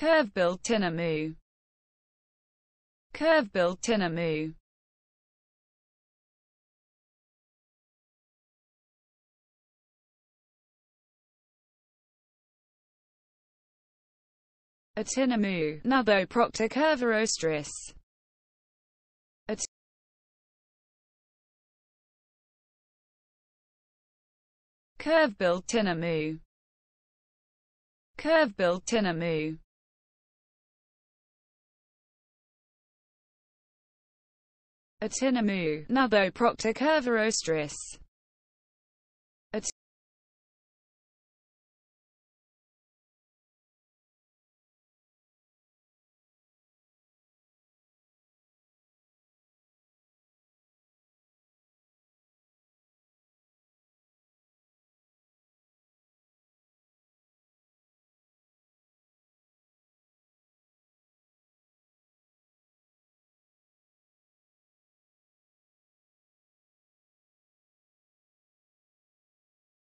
curve billed Tinamou curve billed Tinamou Atinamu, Nutho procta curva ostris. curve billed Tinamu curve billed Tinamu Atinamu, Nutho procta curva ostris.